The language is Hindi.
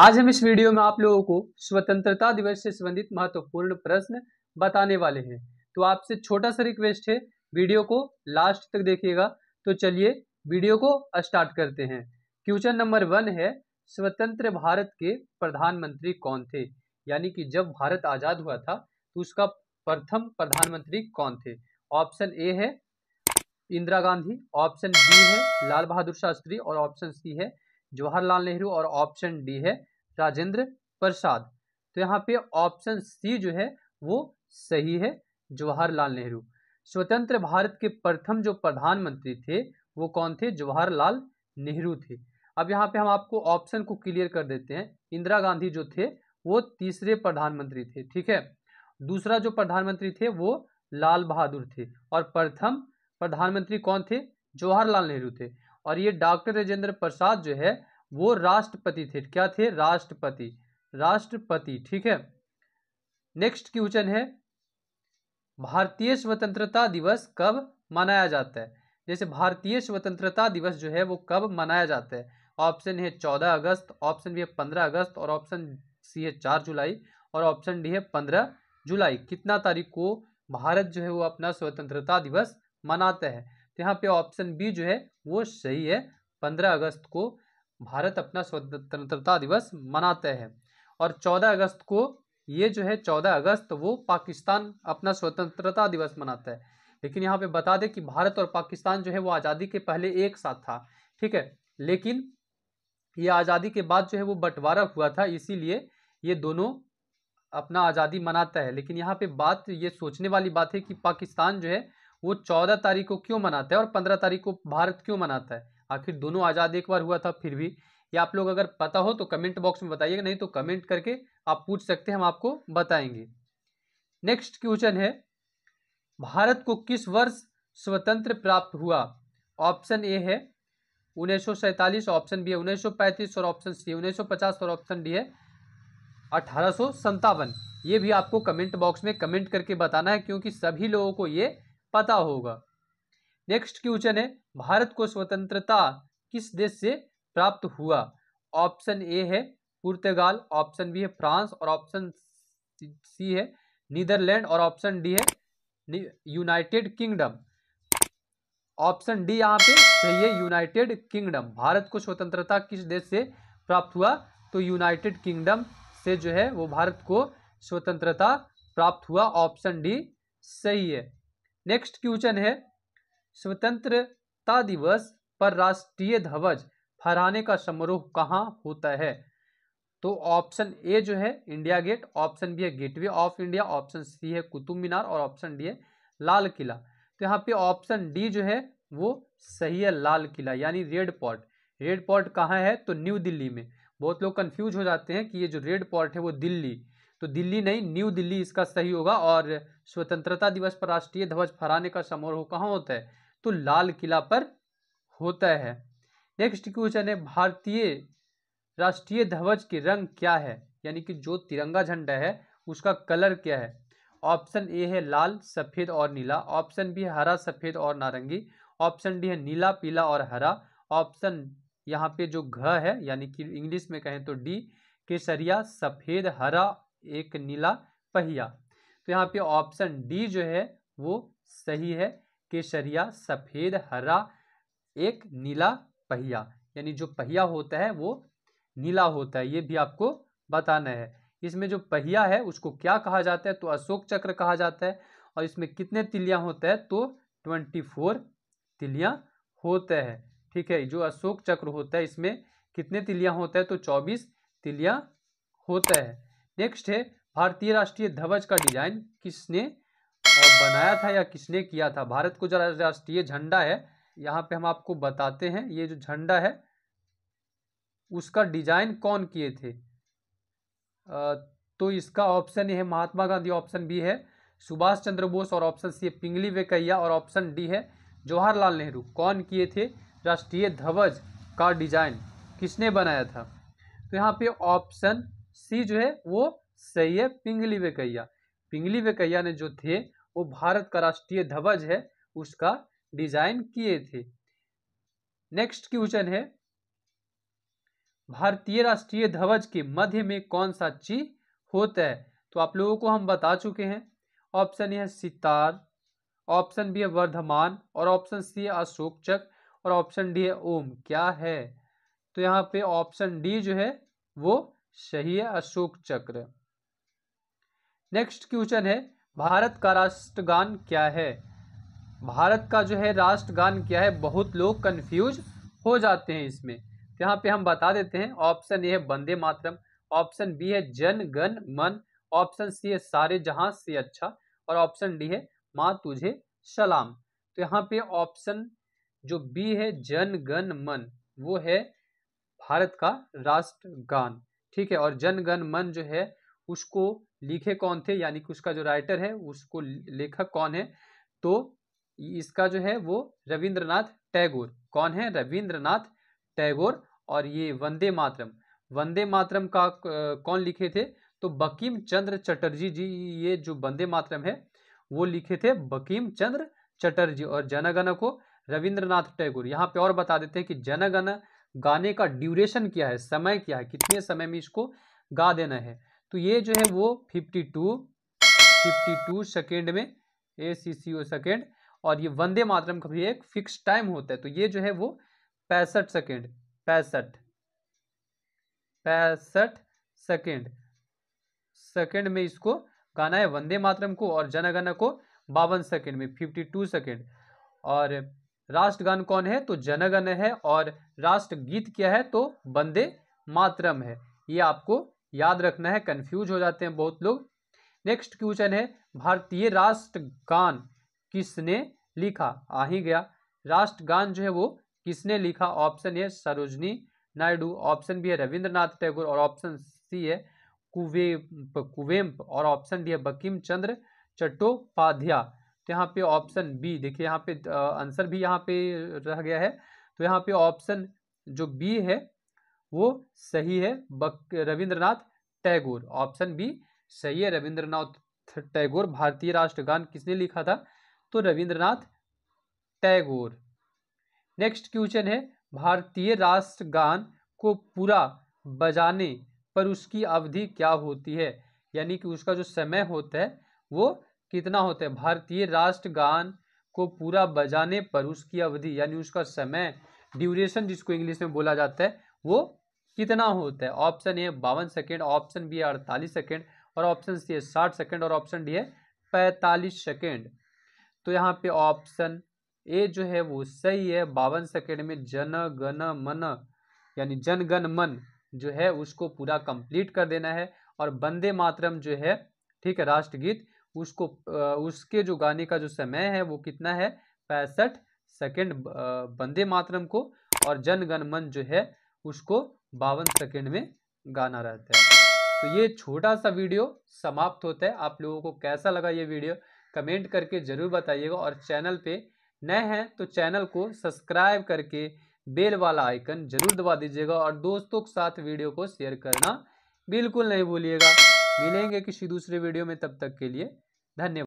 आज हम इस वीडियो में आप लोगों को स्वतंत्रता दिवस से संबंधित महत्वपूर्ण प्रश्न बताने वाले हैं तो आपसे छोटा सा रिक्वेस्ट है वीडियो को लास्ट तक देखिएगा तो चलिए वीडियो को स्टार्ट करते हैं क्वेश्चन नंबर वन है स्वतंत्र भारत के प्रधानमंत्री कौन थे यानी कि जब भारत आज़ाद हुआ था तो उसका प्रथम प्रधानमंत्री कौन थे ऑप्शन ए है इंदिरा गांधी ऑप्शन बी है लाल बहादुर शास्त्री और ऑप्शन सी है जवाहरलाल नेहरू और ऑप्शन डी है राजेंद्र प्रसाद तो यहाँ पे ऑप्शन सी जो है वो सही है जवाहरलाल नेहरू स्वतंत्र भारत के प्रथम जो प्रधानमंत्री थे वो कौन थे जवाहरलाल नेहरू थे अब यहाँ पे हम आपको ऑप्शन को क्लियर कर देते हैं इंदिरा गांधी जो थे वो तीसरे प्रधानमंत्री थे ठीक है दूसरा जो प्रधानमंत्री थे वो लाल बहादुर थे और प्रथम प्रधानमंत्री कौन थे जवाहरलाल नेहरू थे और ये डॉक्टर राजेंद्र प्रसाद जो है वो राष्ट्रपति थे क्या थे राष्ट्रपति राष्ट्रपति ठीक है नेक्स्ट क्वेश्चन है भारतीय स्वतंत्रता दिवस कब मनाया जाता है जैसे भारतीय स्वतंत्रता दिवस जो है वो कब मनाया जाता है ऑप्शन है चौदह अगस्त ऑप्शन बी है पंद्रह अगस्त और ऑप्शन सी है चार जुलाई और ऑप्शन डी है पंद्रह जुलाई कितना तारीख को भारत जो है वो अपना स्वतंत्रता दिवस मनाता है तो यहाँ पे ऑप्शन बी जो है वो सही है पंद्रह अगस्त को भारत अपना स्वतंत्रता दिवस मनाते हैं और 14 अगस्त को ये जो है 14 अगस्त वो पाकिस्तान अपना स्वतंत्रता दिवस मनाता है लेकिन यहाँ पे बता दें कि भारत और पाकिस्तान जो है वो आज़ादी के पहले एक साथ था ठीक है लेकिन ये आज़ादी के बाद जो है वो बंटवारा हुआ था इसीलिए ये दोनों अपना आज़ादी मनाता है लेकिन यहाँ पे बात ये सोचने वाली बात है कि पाकिस्तान जो है वो चौदह तारीख को क्यों मनाता है और पंद्रह तारीख को भारत क्यों मनाता है आखिर दोनों आज़ाद एक बार हुआ था फिर भी ये आप लोग अगर पता हो तो कमेंट बॉक्स में बताइएगा नहीं तो कमेंट करके आप पूछ सकते हैं हम आपको बताएंगे नेक्स्ट क्वेश्चन है भारत को किस वर्ष स्वतंत्र प्राप्त हुआ ऑप्शन ए है उन्नीस ऑप्शन बी है उन्नीस और ऑप्शन सी उन्नीस और ऑप्शन डी है अठारह ये भी आपको कमेंट बॉक्स में कमेंट करके बताना है क्योंकि सभी लोगों को ये पता होगा नेक्स्ट क्वेश्चन है भारत को स्वतंत्रता किस देश से प्राप्त हुआ ऑप्शन ए है पुर्तगाल ऑप्शन बी है फ्रांस और ऑप्शन सी है नीदरलैंड और ऑप्शन डी है यूनाइटेड किंगडम ऑप्शन डी यहाँ पे सही है यूनाइटेड किंगडम भारत को स्वतंत्रता किस देश से प्राप्त हुआ तो यूनाइटेड किंगडम से जो है वो भारत को स्वतंत्रता प्राप्त हुआ ऑप्शन डी सही है नेक्स्ट क्वेश्चन है स्वतंत्रता दिवस पर राष्ट्रीय ध्वज फहराने का समारोह कहाँ होता है तो ऑप्शन ए जो है इंडिया गेट ऑप्शन बी है gateway of India option C है कुतुब मीनार और ऑप्शन डी है लाल किला तो यहाँ पे ऑप्शन डी जो है वो सही है लाल किला यानी रेड पॉट रेड पॉट कहाँ है तो न्यू दिल्ली में बहुत लोग कन्फ्यूज हो जाते हैं कि ये जो रेड पॉट है वो दिल्ली तो दिल्ली नहीं न्यू दिल्ली इसका सही होगा और स्वतंत्रता दिवस पर राष्ट्रीय ध्वज फहराने का समारोह कहाँ होता है तो लाल किला पर होता है नेक्स्ट क्वेश्चन है भारतीय राष्ट्रीय ध्वज के रंग क्या है यानी कि जो तिरंगा झंडा है उसका कलर क्या है ऑप्शन ए है लाल सफ़ेद और नीला ऑप्शन बी है हरा सफ़ेद और नारंगी ऑप्शन डी है नीला पीला और हरा ऑप्शन यहाँ पे जो घ है यानी कि इंग्लिश में कहें तो डी केसरिया सफ़ेद हरा एक नीला पहिया तो यहाँ पे ऑप्शन डी जो है वो सही है केसरिया सफ़ेद हरा एक नीला पहिया यानी जो पहिया होता है वो नीला होता है ये भी आपको बताना है इसमें जो पहिया है उसको क्या कहा जाता है तो अशोक चक्र कहा जाता है और इसमें कितने तिलियां होता है तो ट्वेंटी फोर तिलियां होता है ठीक है जो अशोक चक्र होता है इसमें कितने तिलियां होता है तो चौबीस तिलियां होता है नेक्स्ट है भारतीय राष्ट्रीय ध्वज का डिजाइन किसने बनाया था या किसने किया था भारत को जो राष्ट्रीय झंडा है यहाँ पे हम आपको बताते हैं ये जो झंडा है उसका डिजाइन कौन किए थे तो इसका ऑप्शन है महात्मा गांधी ऑप्शन बी है सुभाष चंद्र बोस और ऑप्शन सी पिंगली वेकैया और ऑप्शन डी है जवाहरलाल नेहरू कौन किए थे राष्ट्रीय ध्वज का डिजाइन किसने बनाया था तो यहाँ पे ऑप्शन सी जो है वो सही है पिंगली वेकैया पिंगली वेकैया ने जो थे वो भारत का राष्ट्रीय ध्वज है उसका डिजाइन किए थे नेक्स्ट क्वेश्चन है भारतीय राष्ट्रीय ध्वज के मध्य में कौन सा चीज होता है तो आप लोगों को हम बता चुके हैं ऑप्शन ए है सितार ऑप्शन बी है वर्धमान और ऑप्शन सी है अशोक चक और ऑप्शन डी है ओम क्या है तो यहाँ पे ऑप्शन डी जो है वो सही है अशोक चक्र नेक्स्ट क्वेश्चन है भारत का राष्ट्रगान क्या है भारत का जो है राष्ट्रगान क्या है बहुत लोग कंफ्यूज हो जाते हैं इसमें तो यहाँ पे हम बता देते हैं ऑप्शन ए है बंदे मातरम ऑप्शन बी है जन गण मन ऑप्शन सी है सारे जहां से अच्छा और ऑप्शन डी है माँ तुझे सलाम तो यहाँ पे ऑप्शन जो बी है जन गण मन वो है भारत का राष्ट्रगान ठीक है और जन गण मन जो है उसको लिखे कौन थे यानी कि उसका जो राइटर है उसको लेखक कौन है तो इसका जो है वो रविंद्रनाथ टैगोर कौन है रविंद्रनाथ टैगोर और ये वंदे मातरम वंदे मातरम का कौन लिखे थे तो बकीम चंद्र चटर्जी जी ये जो वंदे मातरम है वो लिखे थे बकीम चंद्र चटर्जी और जनगण को रविंद्रनाथ टैगोर यहाँ पे और बता देते हैं कि जनगण गाने का ड्यूरेशन क्या है समय क्या है कितने समय में इसको गा देना है तो ये जो है वो fifty two fifty two second में A C C O second और ये वंदे मातरम का भी एक फिक्स टाइम होता है तो ये जो है वो पैंसठ सेकेंड पैंसठ पैंसठ सेकेंड सेकेंड में इसको गाना है वंदे मातरम को और जनगण को बावन सेकेंड में फिफ्टी टू सेकेंड और राष्ट्रगान कौन है तो जनगण है और राष्ट्र गीत क्या है तो बंदे मातरम है ये आपको याद रखना है कन्फ्यूज हो जाते हैं बहुत लोग नेक्स्ट क्वेश्चन है भारतीय राष्ट्रगान किसने लिखा आ ही गया राष्ट्रगान जो है वो किसने लिखा ऑप्शन है सरोजनी नायडू ऑप्शन भी है रविंद्रनाथ टैगोर और ऑप्शन सी है कुवेम्प कुवेम्प और ऑप्शन डी है बकीम चंद्र चट्टोपाध्याय तो यहाँ पे ऑप्शन बी देखिए यहाँ पे आंसर भी यहाँ पे रह गया है तो यहाँ पे ऑप्शन जो बी है वो सही है रविंद्रनाथ टैगोर ऑप्शन बी सही है रविंद्रनाथ टैगोर भारतीय राष्ट्रगान किसने लिखा था तो रविंद्रनाथ टैगोर नेक्स्ट क्वेश्चन है भारतीय राष्ट्रगान को पूरा बजाने पर उसकी अवधि क्या होती है यानी कि उसका जो समय होता है वो कितना होता है भारतीय राष्ट्रगान को पूरा बजाने पर उसकी अवधि यानी उसका समय ड्यूरेशन जिसको इंग्लिश में बोला जाता है वो कितना होता है ऑप्शन ए बावन सेकेंड ऑप्शन बी है अड़तालीस सेकेंड और ऑप्शन सी है साठ सेकेंड और ऑप्शन डी है पैंतालीस सेकेंड तो यहाँ पे ऑप्शन ए जो है वो सही है बावन सेकेंड में जन गण मन यानी जनगण मन जो है उसको पूरा कंप्लीट कर देना है और बंदे मातरम जो है ठीक है राष्ट्रगीत उसको उसके जो गाने का जो समय है वो कितना है पैंसठ सेकेंड बंदे मातरम को और जन गण मन जो है उसको बावन सेकेंड में गाना रहता है तो ये छोटा सा वीडियो समाप्त होता है आप लोगों को कैसा लगा ये वीडियो कमेंट करके ज़रूर बताइएगा और चैनल पे नए हैं तो चैनल को सब्सक्राइब करके बेल वाला आइकन जरूर दबा दीजिएगा और दोस्तों के साथ वीडियो को शेयर करना बिल्कुल नहीं भूलिएगा मिलेंगे किसी दूसरे वीडियो में तब तक के लिए धन्यवाद